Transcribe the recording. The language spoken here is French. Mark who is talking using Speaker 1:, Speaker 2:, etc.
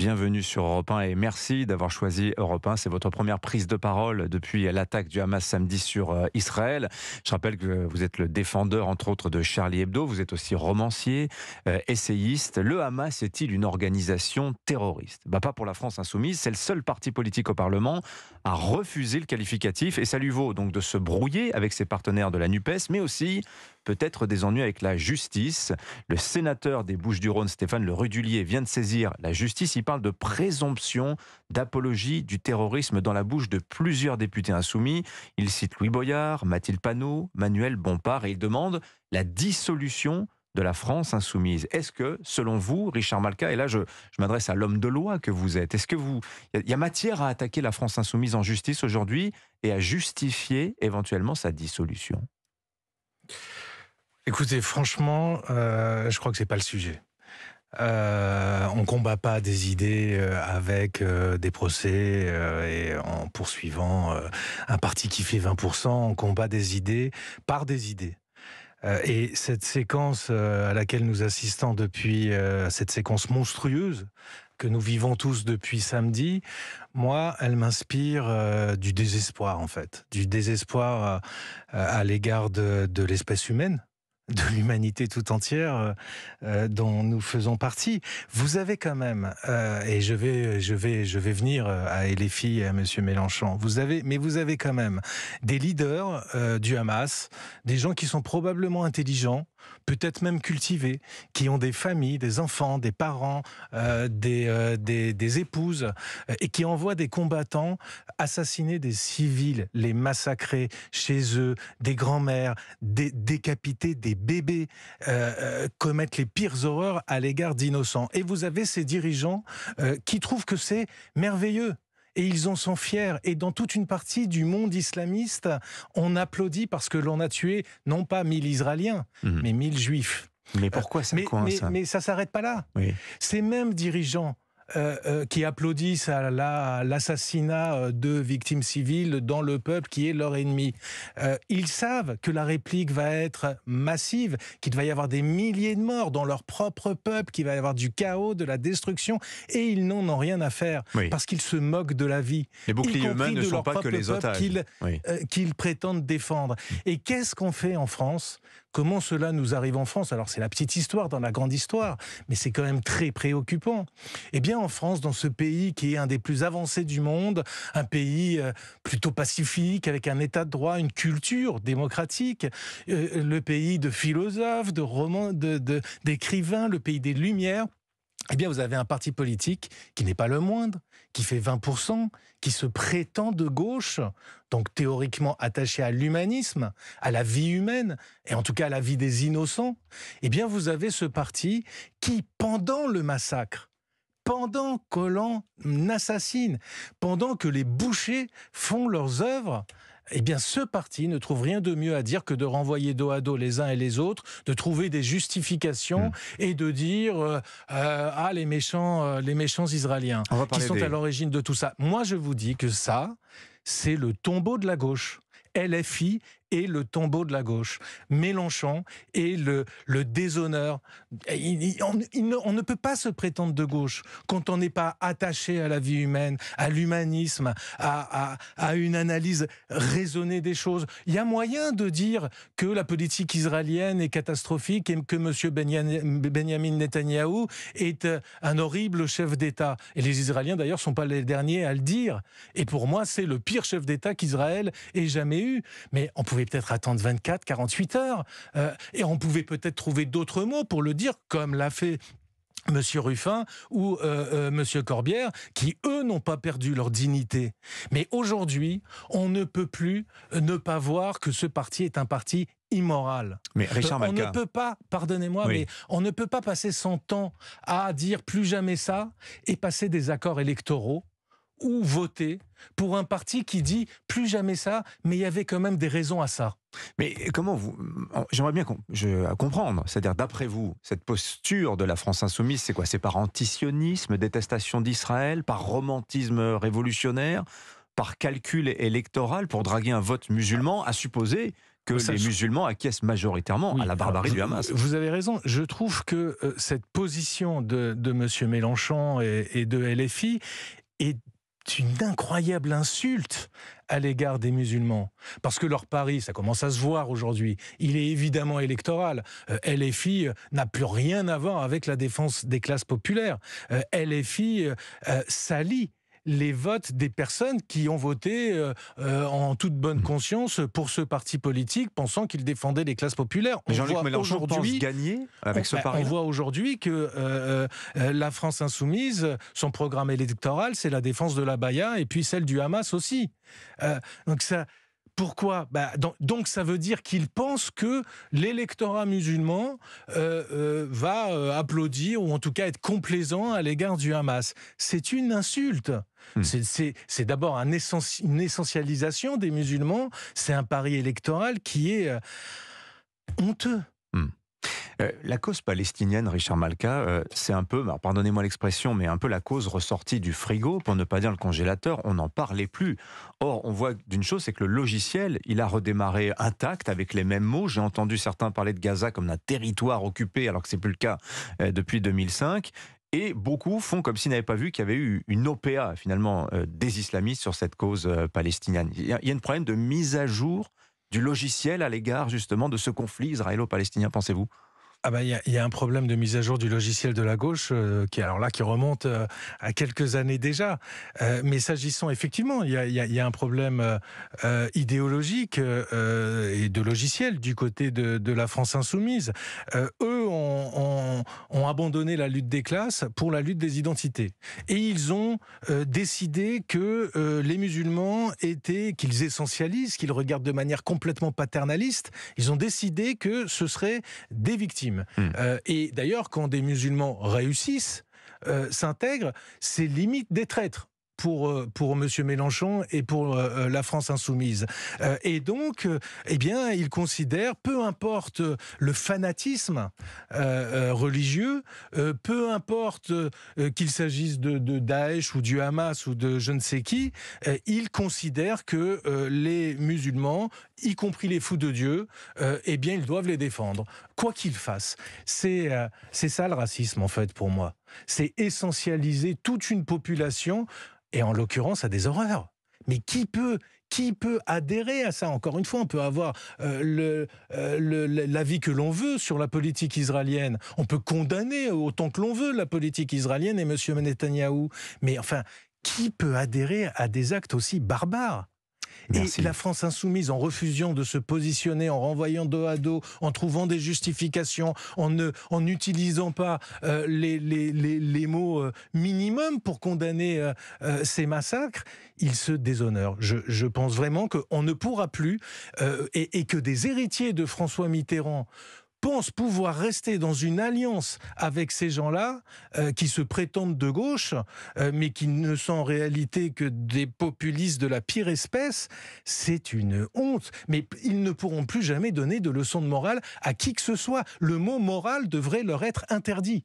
Speaker 1: bienvenue sur Europe 1 et merci d'avoir choisi Europe 1. C'est votre première prise de parole depuis l'attaque du Hamas samedi sur euh, Israël. Je rappelle que vous êtes le défendeur, entre autres, de Charlie Hebdo. Vous êtes aussi romancier, euh, essayiste. Le Hamas est-il une organisation terroriste bah, Pas pour la France insoumise. C'est le seul parti politique au Parlement à refuser le qualificatif et ça lui vaut donc de se brouiller avec ses partenaires de la NUPES, mais aussi peut-être des ennuis avec la justice. Le sénateur des Bouches-du-Rhône, Stéphane Le Rudulier, vient de saisir la justice. Il parle de présomption d'apologie du terrorisme dans la bouche de plusieurs députés insoumis. Il cite Louis Boyard, Mathilde Panot, Manuel Bompard et il demande la dissolution de la France insoumise. Est-ce que, selon vous, Richard Malka, et là je, m'adresse à l'homme de loi que vous êtes, est-ce que vous... y a matière à attaquer la France insoumise en justice aujourd'hui et à justifier éventuellement sa dissolution
Speaker 2: Écoutez, franchement, euh, je crois que c'est pas le sujet. Euh, on combat pas des idées euh, avec euh, des procès et en poursuivant un parti qui fait 20%. On combat des idées par des idées. et cette séquence à laquelle nous assistons depuis cette séquence monstrueuse que nous vivons tous depuis samedi, moi, elle m'inspire du désespoir, en fait. Du désespoir à l'égard de l'espèce humaine, de l'humanité tout entière euh, euh, dont nous faisons partie. Vous avez quand même, euh, et je vais, je vais, je vais venir à LFI et à Monsieur Mélenchon. Vous avez, mais vous avez quand même des leaders du Hamas, des gens qui sont probablement intelligents, peut-être même cultivés, qui ont des familles, des enfants, des parents, euh, euh, des, épouses, euh, et qui envoient des combattants assassiner des civils, les massacrer chez eux, des grands-mères, décapiter des bébés, commettre les pires horreurs à l'égard d'innocents. Et vous avez ces dirigeants qui trouvent que c'est merveilleux et ils en sont fiers. Et dans toute une partie du monde islamiste, on applaudit parce que l'on a tué non pas mille Israéliens, mhm. mais mille Juifs.
Speaker 1: Mais pourquoi ça euh, mais,
Speaker 2: ça s'arrête pas là. Ces mêmes dirigeants euh, euh, qui applaudissent à l'assassinat euh, de victimes civiles dans le peuple qui est leur ennemi. ils savent que la réplique va être massive, qu'il va y avoir des milliers de morts dans leur propre peuple, qu'il va y avoir du chaos, de la destruction, et ils n'en ont rien à faire parce qu'ils se moquent de la vie. Les boucliers humains ne sont pas que les otages qu'ils prétendent défendre. Et qu'est-ce qu'on fait en France Comment cela nous arrive en France Alors c'est la petite histoire dans la grande histoire, mais c'est quand même très préoccupant. Eh bien en France, dans ce pays qui est un des plus avancés du monde, un pays euh, plutôt pacifique, avec un état de droit, une culture démocratique, euh, le pays de philosophes, de romans, d'écrivains, de, le pays des Lumières, eh bien, vous avez un parti politique qui n'est pas le moindre, qui fait 20%, qui se prétend de gauche, donc théoriquement attaché à l'humanisme, à la vie humaine, et en tout cas à la vie des innocents. Eh bien, vous avez ce parti qui, pendant le massacre, pendant que l'on assassine, pendant que les bouchers font leurs œuvres, eh bien ce parti ne trouve rien de mieux à dire que de renvoyer dos à dos les uns et les autres, de trouver des justifications hmm. et de dire euh, euh, ah les méchants, euh, les méchants israéliens qui sont à l'origine de tout ça. Moi je vous dis que ça, c'est le tombeau de la gauche. LFI est le tombeau de la gauche. Mélenchon et le, le déshonneur. on, ne, on, ne, peut pas se prétendre de gauche quand on n'est pas attaché à la vie humaine, à l'humanisme, à, à, une analyse raisonnée des choses. Il y a moyen de dire que la politique israélienne est catastrophique et que M. Benjamin Netanyahou est euh, un horrible chef d'État. Et les Israéliens, d'ailleurs, ne sont pas les derniers à le dire. Et pour moi, c'est le pire chef d'État qu'Israël ait jamais eu. Mais on pouvait peut-être attendre 24, 48 heures, euh, et on pouvait peut-être trouver d'autres mots pour le dire, comme l'a fait Monsieur Ruffin ou euh, euh, Monsieur Corbière, qui eux n'ont pas perdu leur dignité. Mais aujourd'hui, on ne peut plus ne pas voir que ce parti est un parti immoral. Mais On ne peut pas, pardonnez-moi, mais on ne peut pas passer son temps à dire plus jamais ça et passer des accords électoraux ou voter pour un parti qui dit plus jamais ça, mais il y avait quand même des raisons à ça.
Speaker 1: Mais comment vous J'aimerais bien comprendre. C'est-à-dire, d'après vous, cette posture de la France insoumise, c'est quoi C'est par antisionisme, détestation d'Israël, par romantisme révolutionnaire, par calcul électoral pour draguer un vote musulman, à supposer que les musulmans acquiescent majoritairement à la barbarie du Hamas. Vous
Speaker 2: avez raison. Je trouve que euh, cette position de, de M. Mélenchon et, et de LFI est une incroyable insulte à l'égard des musulmans. Parce que leur pari, ça commence à se voir aujourd'hui, il est évidemment électoral. Euh, LFI euh, n'a plus rien à voir avec la défense des classes populaires. Euh, LFI s'allie les votes des personnes qui ont voté euh, euh, en toute bonne mmh. conscience pour ce parti politique, pensant qu'il défendait les classes populaires. Mais Jean-Luc Mélenchon gagner avec ce pari. On voit aujourd'hui que euh, la France insoumise, son programme électoral, c'est la défense de la Baïa et puis celle du Hamas aussi. donc ça, pourquoi bah, donc, ça veut dire qu'il pense que l'électorat musulman euh, euh, va euh, applaudir ou en tout cas être complaisant à l'égard du Hamas. C'est une insulte. Hmm. C'est d'abord une essentialisation des musulmans. C'est un pari électoral qui est honteux.
Speaker 1: Hmm. Euh, la cause palestinienne, Richard Malka, euh, c'est un peu, pardonnez-moi l'expression, mais un peu la cause ressortie du frigo, pour ne pas dire le congélateur, on n'en parlait plus. Or, on voit d'une chose, c'est que le logiciel, il a redémarré intact, avec les mêmes mots. J'ai entendu certains parler de Gaza comme d'un territoire occupé, alors que c'est plus le cas euh, depuis 2005. Et beaucoup font comme s'ils n'avaient pas vu qu'il y avait eu une OPA, finalement, des islamistes sur cette cause palestinienne. il y a un problème de mise à jour du logiciel à l'égard, justement, de ce conflit israélo-palestinien, pensez-vous
Speaker 2: ah bah, il y, a un problème de mise à jour du logiciel de la gauche euh, qui alors là qui remonte euh, à quelques années déjà. Euh, mais s'agissant effectivement, il y a, un problème idéologique et de logiciel du côté de, de la France insoumise. eux ont, abandonné la lutte des classes pour la lutte des identités. Et ils ont euh, décidé que euh, les musulmans étaient, qu'ils essentialisent, qu'ils regardent de manière complètement paternaliste, ils ont décidé que ce seraient des victimes. Hmm. Euh, et d'ailleurs, quand des musulmans réussissent, s'intègrent, c'est limite des traîtres pour, euh, pour M. Mélenchon et pour euh, euh, la France insoumise. et donc, eh bien, il considère, peu importe le fanatisme religieux, peu importe qu'il s'agisse de, de, Daesh ou du Hamas ou de je ne sais qui, il considère que les musulmans, y compris les fous de Dieu, eh bien, ils doivent les défendre, quoi qu'ils fassent. C'est c'est ça le racisme, en fait, pour moi c'est essentialiser toute une population, et en l'occurrence à des horreurs. Mais qui peut, adhérer à ça Encore une fois, on peut avoir euh, euh, l'avis que l'on veut sur la politique israélienne. On peut condamner autant que l'on veut la politique israélienne et M. Netanyahou. Mais enfin, qui peut adhérer à des actes aussi barbares si la France insoumise, en refusant de se positionner, en renvoyant dos à dos, en trouvant des justifications, en en n'utilisant pas euh, les, les, mots euh, minimums minimum pour condamner euh, ces massacres, il se déshonore. Je, pense vraiment qu'on ne pourra plus et, et que des héritiers de François Mitterrand Pense pouvoir rester dans une alliance avec ces gens-là euh, qui se prétendent de gauche, euh, mais qui ne sont en réalité que des populistes de la pire espèce, c'est une honte. Mais ils ne pourront plus jamais donner de leçons de morale à qui que ce soit. Le mot moral devrait leur être interdit.